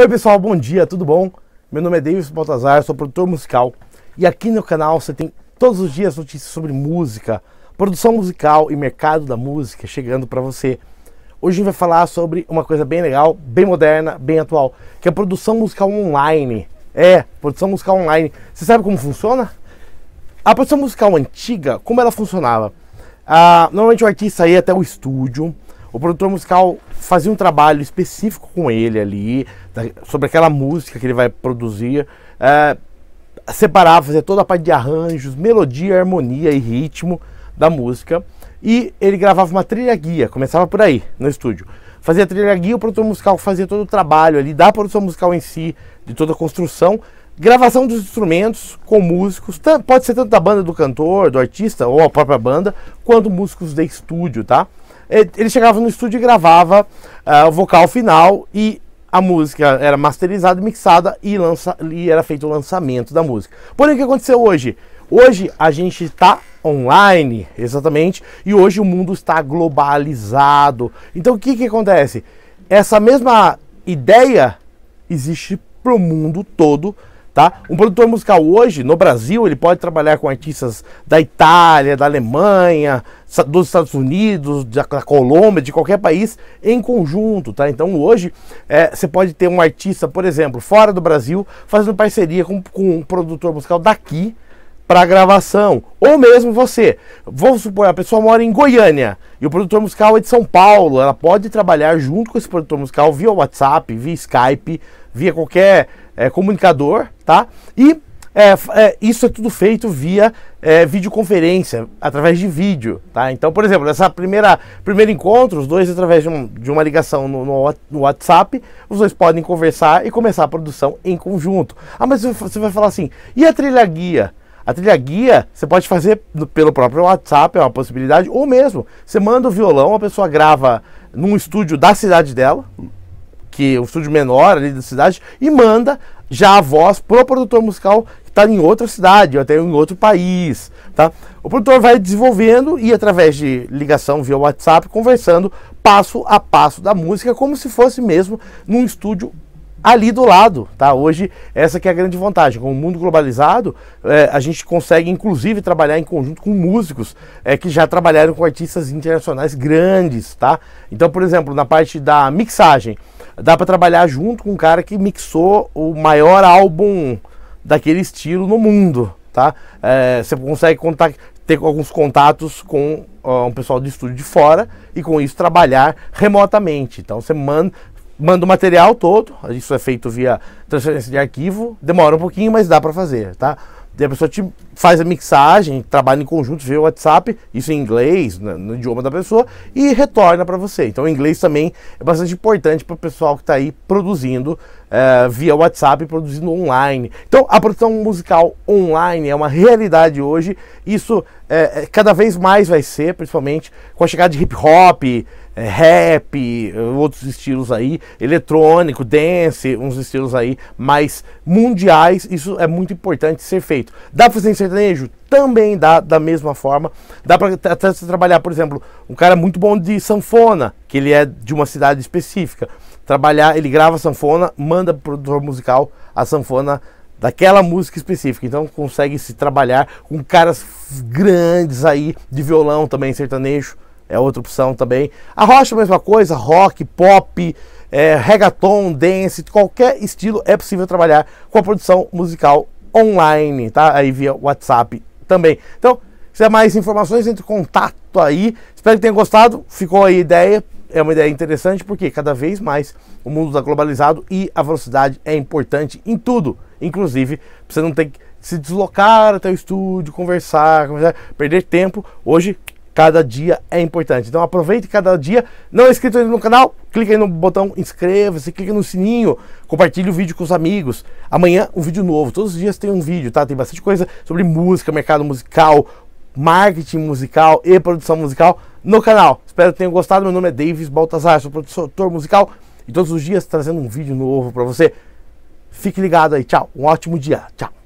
Oi pessoal, bom dia, tudo bom? Meu nome é Davis Baltazar, sou produtor musical e aqui no canal você tem todos os dias notícias sobre música, produção musical e mercado da música chegando para você. Hoje a gente vai falar sobre uma coisa bem legal, bem moderna, bem atual, que é a produção musical online. É, produção musical online. Você sabe como funciona? A produção musical antiga, como ela funcionava? Ah, normalmente o artista ia até o estúdio, o produtor musical fazia um trabalho específico com ele ali, da, sobre aquela música que ele vai produzir. É, separava, fazia toda a parte de arranjos, melodia, harmonia e ritmo da música. E ele gravava uma trilha guia, começava por aí, no estúdio. Fazia a trilha guia, o produtor musical fazia todo o trabalho ali da produção musical em si, de toda a construção. Gravação dos instrumentos com músicos, pode ser tanto da banda do cantor, do artista ou a própria banda, quanto músicos de estúdio, tá? ele chegava no estúdio e gravava uh, o vocal final e a música era masterizada, mixada e, lança, e era feito o lançamento da música. Porém, o que aconteceu hoje? Hoje a gente está online, exatamente, e hoje o mundo está globalizado. Então o que, que acontece? Essa mesma ideia existe para o mundo todo, Tá? Um produtor musical hoje, no Brasil, ele pode trabalhar com artistas da Itália, da Alemanha, dos Estados Unidos, da, Colômbia, de qualquer país, em conjunto. Tá? Então hoje é, você é, pode ter um artista, por exemplo, fora do Brasil, fazendo parceria com, com um produtor musical daqui, para gravação. Ou mesmo você, vamos supor, a pessoa mora em Goiânia e o produtor musical é de São Paulo, ela pode trabalhar junto com esse produtor musical via WhatsApp, via Skype, via qualquer é, comunicador, tá? E é, é, isso é tudo feito via é, videoconferência, através de vídeo, tá? Então, por exemplo, nessa primeira primeiro encontro, os dois através de, um, de uma ligação no, no, no, WhatsApp, os dois podem conversar e começar a produção em conjunto. Ah, mas você vai falar assim, e a trilha guia? A trilha guia você pode fazer pelo próprio WhatsApp, é uma possibilidade, ou mesmo, você manda o violão, a pessoa grava num estúdio da cidade dela, que um estúdio menor ali da cidade e manda já a voz pro produtor musical que está em outra cidade ou até em outro país, tá? O produtor vai desenvolvendo e através de ligação via WhatsApp conversando passo a passo da música como se fosse mesmo num estúdio ali do lado, tá? Hoje essa que é a grande vantagem. Com o mundo globalizado, é, a gente consegue inclusive trabalhar em conjunto com músicos é, que já trabalharam com artistas internacionais grandes, tá? Então, por exemplo, na parte da mixagem, dá para trabalhar junto com um cara que mixou o maior álbum daquele estilo no mundo, tá? É, você consegue contar, ter alguns contatos com um pessoal de estúdio de fora e com isso trabalhar remotamente. Então você manda, manda o material todo, isso é feito via transferência de arquivo, demora um pouquinho, mas dá para fazer, tá? E a pessoa te faz a mixagem, trabalha em conjunto, vê o WhatsApp, isso em inglês, no, idioma da pessoa, e retorna para você. Então, o inglês também é bastante importante para o pessoal que está aí produzindo eh, via WhatsApp, produzindo online. Então, a produção musical online é uma realidade hoje. Isso é, cada vez mais vai ser, principalmente com a chegada de hip hop, é, rap, outros estilos aí, eletrônico, dance, uns estilos aí mais mundiais. Isso é muito importante ser feito. Dá pra fazer em sertanejo? Também dá, da mesma forma. Dá pra até você trabalhar, por exemplo, um cara muito bom de sanfona, que ele é de uma cidade específica. Trabalhar, ele grava sanfona, manda pro produtor musical a sanfona daquela música específica. Então consegue se trabalhar com caras grandes aí, de violão também, sertanejo é outra opção também. A rocha, mesma coisa, rock, pop, é, reggaeton, dance, qualquer estilo é possível trabalhar com a produção musical online, tá? Aí via WhatsApp também. Então, se é mais informações, entre em contato aí. Espero que tenha gostado. Ficou aí a ideia. É uma ideia interessante porque cada vez mais o mundo está globalizado e a velocidade é importante em tudo. Inclusive, você não tem que se deslocar até o estúdio, conversar, conversar perder tempo. Hoje, Cada dia é importante. Então aproveite cada dia. Não é inscrito no canal? Clique aí no botão inscreva-se, clique no sininho, compartilhe o vídeo com os amigos. Amanhã um vídeo novo. Todos os dias tem um vídeo, tá? Tem bastante coisa sobre música, mercado musical, marketing musical e produção musical no canal. Espero que tenham gostado. Meu nome é Davis Baltazar, sou produtor musical e todos os dias trazendo um vídeo novo para você. Fique ligado aí. Tchau. Um ótimo dia. Tchau.